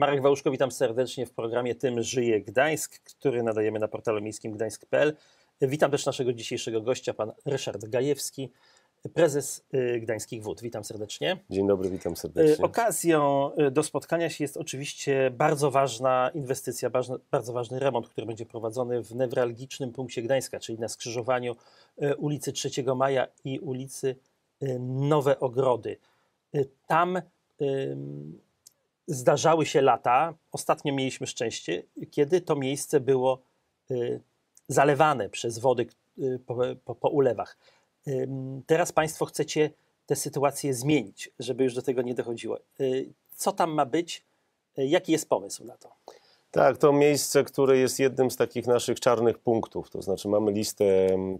Marek Wałuszko, witam serdecznie w programie Tym żyje Gdańsk, który nadajemy na portalu miejskim gdańsk.pl. Witam też naszego dzisiejszego gościa, pan Ryszard Gajewski, prezes y, Gdańskich Wód. Witam serdecznie. Dzień dobry, witam serdecznie. Y, okazją y, do spotkania się jest oczywiście bardzo ważna inwestycja, bardzo ważny remont, który będzie prowadzony w newralgicznym punkcie Gdańska, czyli na skrzyżowaniu ulicy 3 Maja i ulicy Nowe Ogrody. Tam zdarzały się lata, ostatnio mieliśmy szczęście, kiedy to miejsce było y, zalewane przez wody y, po, po, po ulewach. Teraz Państwo chcecie tę sytuację zmienić, żeby już do tego nie dochodziło. Y, co tam ma być? Jaki jest pomysł na to? Tak, to miejsce, które jest jednym z takich naszych czarnych punktów. To znaczy, mamy listę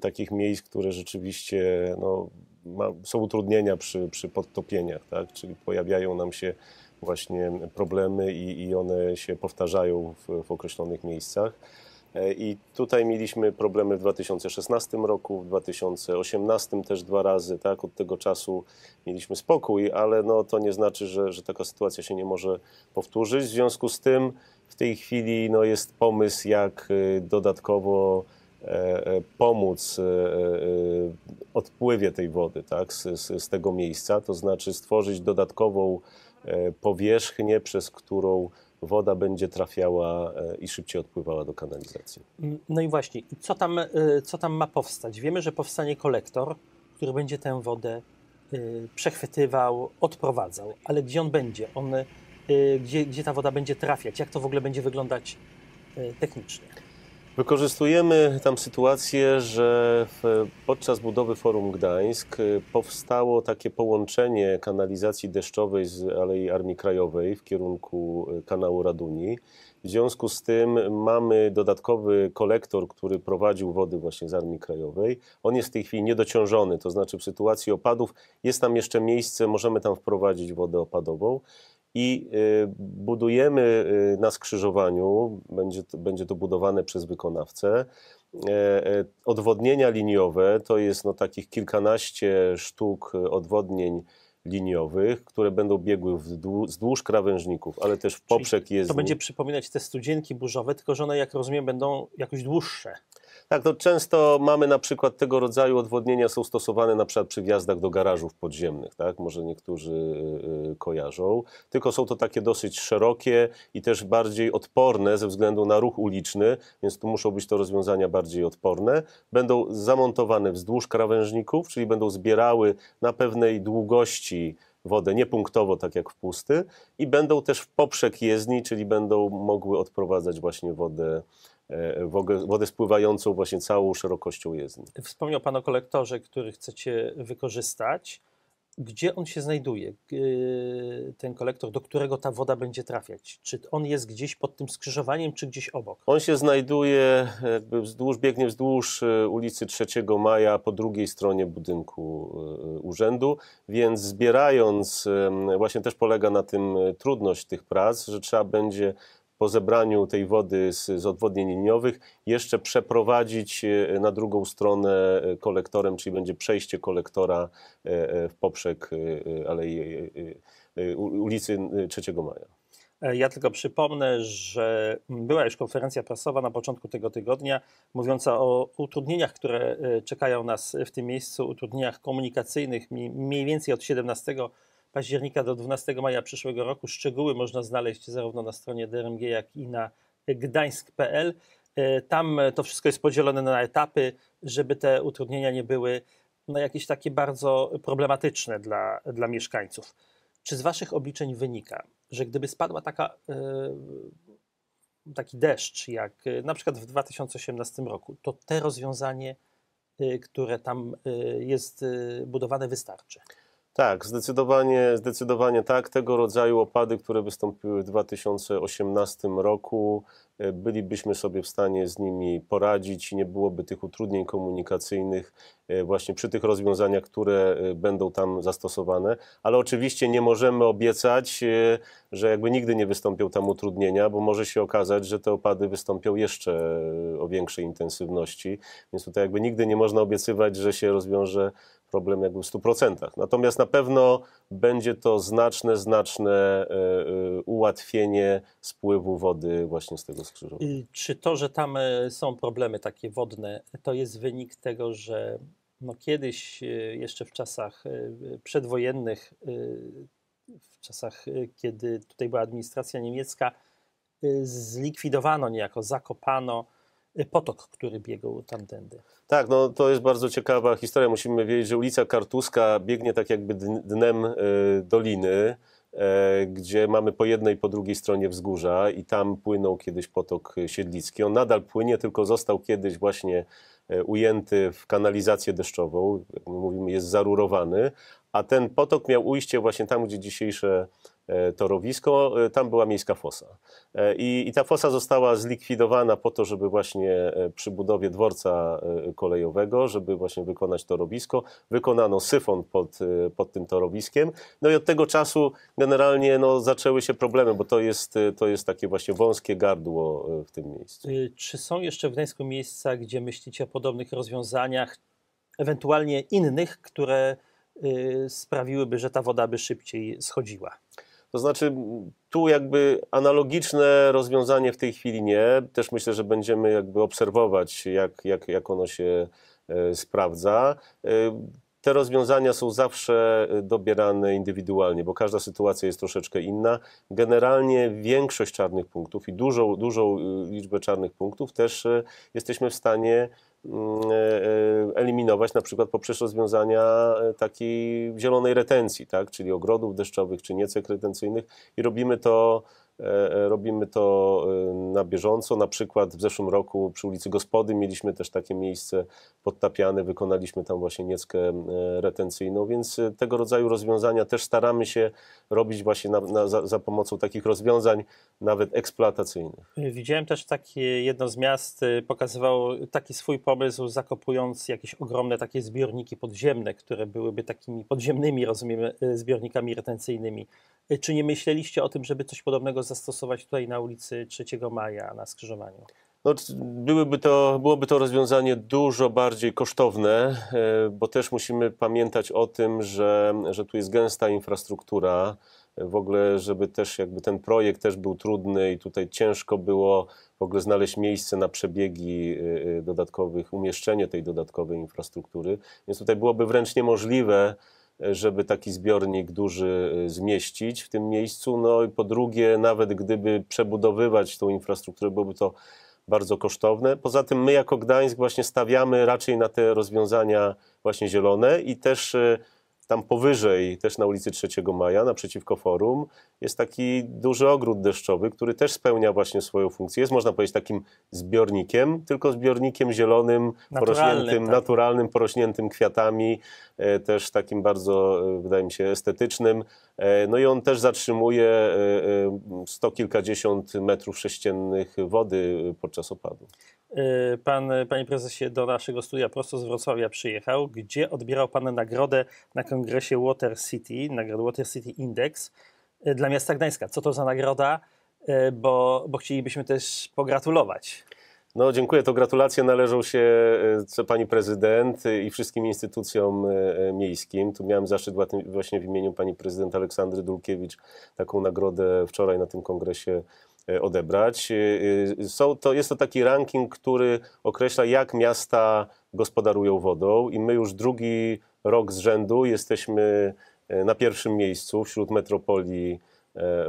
takich miejsc, które rzeczywiście no, ma, są utrudnienia przy, przy podtopieniach, tak? czyli pojawiają nam się właśnie problemy i, i one się powtarzają w, w określonych miejscach. E, I tutaj mieliśmy problemy w 2016 roku, w 2018 też dwa razy, tak? Od tego czasu mieliśmy spokój, ale no, to nie znaczy, że, że taka sytuacja się nie może powtórzyć. W związku z tym w tej chwili no, jest pomysł, jak e, dodatkowo e, pomóc odpływie tej wody tak? z, z, z tego miejsca, to znaczy stworzyć dodatkową E, powierzchnię, przez którą woda będzie trafiała e, i szybciej odpływała do kanalizacji. Mm, no i właśnie, co tam, e, co tam ma powstać? Wiemy, że powstanie kolektor, który będzie tę wodę przechwytywał, odprowadzał, ale gdzie on będzie? On, gdzie, gdzie ta woda będzie trafiać? Jak to w ogóle będzie wyglądać technicznie? Wykorzystujemy tam sytuację, że w, podczas budowy Forum Gdańsk y, powstało takie połączenie kanalizacji deszczowej z Alei Armii Krajowej w kierunku y, kanału Raduni. W związku z tym mamy dodatkowy kolektor, który prowadził wody właśnie z Armii Krajowej. On jest w tej chwili niedociążony, to znaczy w sytuacji opadów jest tam jeszcze miejsce, możemy tam wprowadzić wodę opadową i y, budujemy y, na skrzyżowaniu, będzie to, będzie to budowane przez wykonawcę, e, e, odwodnienia liniowe, to jest no takich kilkanaście sztuk y, odwodnień liniowych, które będą biegły wzdłuż krawężników, ale też w poprzek jest. To będzie przypominać te studzienki burzowe, tylko że one, jak rozumiem, będą jakoś dłuższe. Tak, to no często mamy na przykład tego rodzaju odwodnienia są stosowane na przykład przy wjazdach do garażów podziemnych, tak? Może niektórzy y, y, kojarzą. Tylko są to takie dosyć szerokie i też bardziej odporne ze względu na ruch uliczny, więc tu muszą być to rozwiązania bardziej odporne. Będą zamontowane wzdłuż krawężników, czyli będą zbierały na pewnej długości wodę niepunktowo, tak jak w pusty, i będą też w poprzek jezdni, czyli będą mogły odprowadzać właśnie wodę E, wodę spływającą właśnie całą szerokością jezdni. Wspomniał Pan o kolektorze, który chcecie wykorzystać. Gdzie on się znajduje, e, ten kolektor, do którego ta woda będzie trafiać? Czy on jest gdzieś pod tym skrzyżowaniem, czy gdzieś obok? On się znajduje, jakby wzdłuż, biegnie wzdłuż e, ulicy 3 Maja po drugiej stronie budynku urzędu, więc zbierając, właśnie też polega na tym trudność tych prac, że trzeba będzie po zebraniu tej wody z, z odwodnień liniowych jeszcze przeprowadzić e, na drugą stronę e, kolektorem, czyli będzie przejście kolektora e, w poprzek Alei ulicy 3 Maja. Ja tylko przypomnę, że była już konferencja prasowa na początku tego tygodnia mówiąca o utrudnieniach, które czekają nas w tym miejscu, utrudnieniach komunikacyjnych mniej więcej od 17 października do 12 maja przyszłego roku. Szczegóły można znaleźć zarówno na stronie DRMG, jak i na gdańsk.pl. E, tam to wszystko jest podzielone na etapy, żeby te utrudnienia nie były no, jakieś takie bardzo problematyczne dla, dla mieszkańców. Czy z Waszych obliczeń wynika, że gdyby spadła taka, e, taki deszcz, jak e, na przykład w 2018 roku, to te rozwiązanie, które tam jest budowane, wystarczy? Tak, zdecydowanie, zdecydowanie tak. Tego rodzaju opady, które wystąpiły w 2018 roku, e, bylibyśmy sobie w stanie z nimi poradzić i nie byłoby tych utrudnień komunikacyjnych e, właśnie przy tych rozwiązaniach, które e, będą tam zastosowane. Ale oczywiście nie możemy obiecać, że jakby nigdy nie wystąpią tam utrudnienia, bo może się okazać, że te opady wystąpią jeszcze o większej intensywności. Więc tutaj jakby nigdy nie można obiecywać, że się rozwiąże problem jakby w 100%. Natomiast na pewno będzie to znaczne, znaczne e, e, ułatwienie spływu wody właśnie z tego skrzyżowania. Czy to, że tam e, są problemy takie wodne, to jest wynik tego, że no kiedyś jeszcze w czasach przedwojennych, w czasach, kiedy tutaj była administracja niemiecka, zlikwidowano niejako, zakopano potok, który biegł tamtędy. Tak, no to jest bardzo ciekawa historia. Musimy wiedzieć, że ulica Kartuska biegnie tak jakby dnem y, doliny, e, gdzie mamy po jednej i po drugiej stronie wzgórza i tam płynął kiedyś potok Siedlicki. On nadal płynie, tylko został kiedyś właśnie e, ujęty w kanalizację deszczową, jak mówimy, jest zarurowany, a ten potok miał ujście właśnie tam, gdzie dzisiejsze E, torowisko, e, tam była miejska fosa. E, I, I, ta fosa została zlikwidowana po to, żeby właśnie przy budowie dworca kolejowego, żeby właśnie wykonać torowisko, wykonano syfon pod, pod tym torowiskiem. No i od tego czasu generalnie no, zaczęły się problemy, bo to jest, to jest takie właśnie wąskie gardło w tym miejscu. Y, czy są jeszcze w Gdańsku miejsca, gdzie myślicie o podobnych rozwiązaniach, ewentualnie innych, które y, sprawiłyby, że ta woda by szybciej schodziła? To znaczy, tu jakby analogiczne rozwiązanie w tej chwili nie. Też myślę, że będziemy jakby obserwować, jak, jak, jak ono się e, sprawdza. E, te rozwiązania są zawsze e, dobierane indywidualnie, bo każda sytuacja jest troszeczkę inna. Generalnie większość czarnych punktów i dużą, dużą liczbę czarnych punktów też jesteśmy w stanie Mm, e, e, eliminować na przykład poprzez rozwiązania e, takiej zielonej retencji, tak? czyli ogrodów deszczowych czy niecek retencyjnych i robimy to E, e, robimy to e, na bieżąco. Na przykład w zeszłym roku przy ulicy Gospody mieliśmy też takie miejsce podtapiane, wykonaliśmy tam właśnie nieckę retencyjną, więc tego rodzaju rozwiązania też staramy się robić właśnie na, na, za, za, pomocą takich rozwiązań nawet eksploatacyjnych. Widziałem też takie jedno z miast pokazywało taki swój pomysł zakopując jakieś ogromne takie zbiorniki podziemne, które byłyby takimi podziemnymi, rozumiemy, zbiornikami retencyjnymi. Czy nie myśleliście o tym, żeby coś podobnego zastosować tutaj na ulicy 3 Maja na skrzyżowaniu? No, byłyby to, byłoby to rozwiązanie dużo bardziej kosztowne, e, bo też musimy pamiętać o tym, że, że tu jest gęsta infrastruktura. E, w ogóle, żeby też jakby ten projekt też był trudny i tutaj ciężko było w ogóle znaleźć miejsce na przebiegi e, dodatkowych, umieszczenie tej dodatkowej infrastruktury. Więc tutaj byłoby wręcz niemożliwe żeby taki zbiornik duży y, zmieścić w tym miejscu. No i po drugie, nawet gdyby przebudowywać tą infrastrukturę, byłoby to bardzo kosztowne. Poza tym my jako Gdańsk właśnie stawiamy raczej na te rozwiązania właśnie zielone i też y, tam powyżej, też na ulicy 3 Maja, naprzeciwko forum, jest taki duży ogród deszczowy, który też spełnia właśnie swoją funkcję. Jest, można powiedzieć, takim zbiornikiem, tylko zbiornikiem zielonym, naturalnym, porośniętym, tak. naturalnym, porośniętym kwiatami, e, też takim bardzo, e, wydaje mi się, estetycznym. E, no i on też zatrzymuje sto kilkadziesiąt metrów sześciennych wody podczas opadu. E, pan, panie prezesie, do naszego studia prosto z Wrocławia przyjechał, gdzie odbierał pan nagrodę na kongresie Water City, nagrodę Water City Index e, dla miasta Gdańska. Co to za nagroda? E, bo, bo chcielibyśmy też pogratulować. No, dziękuję. To gratulacje należą się pani prezydent i wszystkim instytucjom miejskim. Tu miałem zaszczyt właśnie w imieniu pani prezydent Aleksandry Dulkiewicz taką nagrodę wczoraj na tym kongresie E, odebrać. E, e, są to, jest to taki ranking, który określa, jak miasta gospodarują wodą, i my już drugi rok z rzędu jesteśmy na pierwszym miejscu wśród metropolii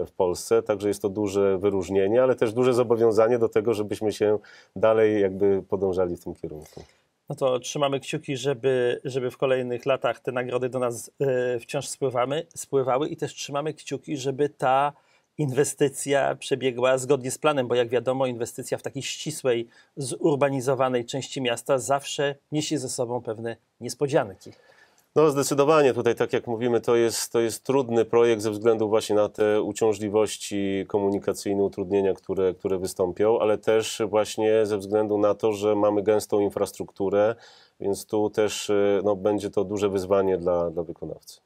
w Polsce, także jest to duże wyróżnienie, ale też duże zobowiązanie do tego, żebyśmy się dalej jakby podążali w tym kierunku. No to trzymamy kciuki, żeby, żeby w kolejnych latach te nagrody do nas wciąż spływamy, spływały i też trzymamy kciuki, żeby ta inwestycja przebiegła zgodnie z planem, bo jak wiadomo, inwestycja w takiej ścisłej, zurbanizowanej części miasta zawsze niesie ze sobą pewne niespodzianki. No zdecydowanie tutaj, tak jak mówimy, to jest, to jest trudny projekt ze względu właśnie na te uciążliwości komunikacyjne, utrudnienia, które, które wystąpią, ale też właśnie ze względu na to, że mamy gęstą infrastrukturę, więc tu też y, no, będzie to duże wyzwanie dla, dla wykonawcy.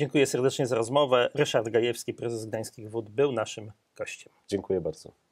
Dziękuję serdecznie za rozmowę. Ryszard Gajewski, prezes Gdańskich Wód, był naszym gościem. Dziękuję bardzo.